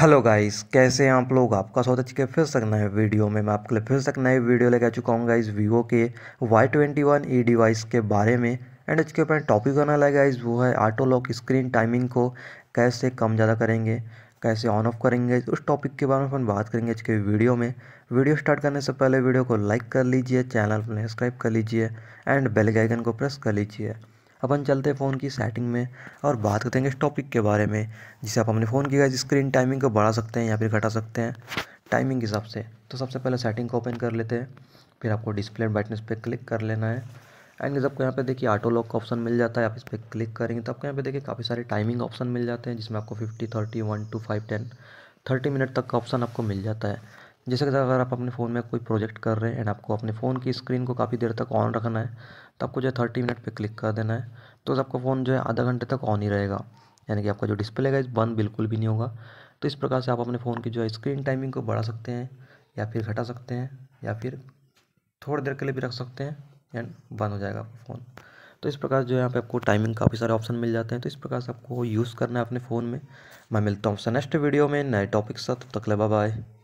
hello guys कैसे हैं आप लोग आपका स्वागत है फिर से नए वीडियो में मैं आपके लिए फिर से नए वीडियो लेकर चुका हूँ गाइस वीवो के Y twenty one E device के बारे में एंड इसके ऊपर टॉपिक बना लगा गाइस वो है ऑटो लॉक स्क्रीन टाइमिंग को कैसे कम ज़्यादा करेंगे कैसे ऑन ऑफ करेंगे उस टॉपिक के बारे में अपन बात करेंगे आज के वीडियो में वीडियो स्टार्ट करने से पहले वीडियो को लाइक कर लीजिए चैनल को सब्सक्राइब कर लीजिए एंड बेल आइकन को प्रेस कर लीजिए अपन चलते हैं फ़ोन की सेटिंग में और बात करते हैं इस टॉपिक के बारे में जिसे आप अपने फ़ोन की गाइज स्क्रीन टाइमिंग को बढ़ा सकते हैं या फिर घटा सकते हैं टाइमिंग के हिसाब से तो सबसे पहले सेटिंग को ओपन कर लेते हैं फिर आपको डिस्प्ले ब्राइटनेस पर क्लिक कर लेना है एंड जब आपको यहाँ पे देखिए ऑटो लॉक का ऑप्शन मिल जाता है आप इस पर क्लिक करेंगे तो आपको यहाँ पे देखिए काफ़ी सारे टाइमिंग ऑप्शन मिल जाते हैं जिसमें आपको fifty thirty one two five ten thirty minute तक का ऑप्शन आपको मिल जाता है जैसे कि अगर आप अपने फ़ोन में कोई प्रोजेक्ट कर रहे हैं एंड आपको अपने फ़ोन की स्क्रीन को काफ़ी देर तक ऑन रखना है तो आपको जो है थर्टी मिनट पर क्लिक कर देना है तो आपका फ़ोन जो है आधा घंटे तक ऑन ही रहेगा यानी कि आपका जो डिस्प्ले है बंद बिल्कुल भी नहीं होगा तो इस प्रकार से आप अपने फ़ोन की जो है स्क्रीन टाइमिंग को बढ़ा सकते हैं या फिर घटा सकते हैं या फिर थोड़ी देर के लिए भी रख सकते हैं एंड बंद हो जाएगा आपका फ़ोन तो इस प्रकार जो है यहाँ पे आपको टाइमिंग काफ़ी सारे ऑप्शन मिल जाते हैं तो इस प्रकार से आपको यूज़ करना है अपने फ़ोन में मैं मिलता हूँ नेक्स्ट वीडियो में नए टॉपिक साथ तक ले बाय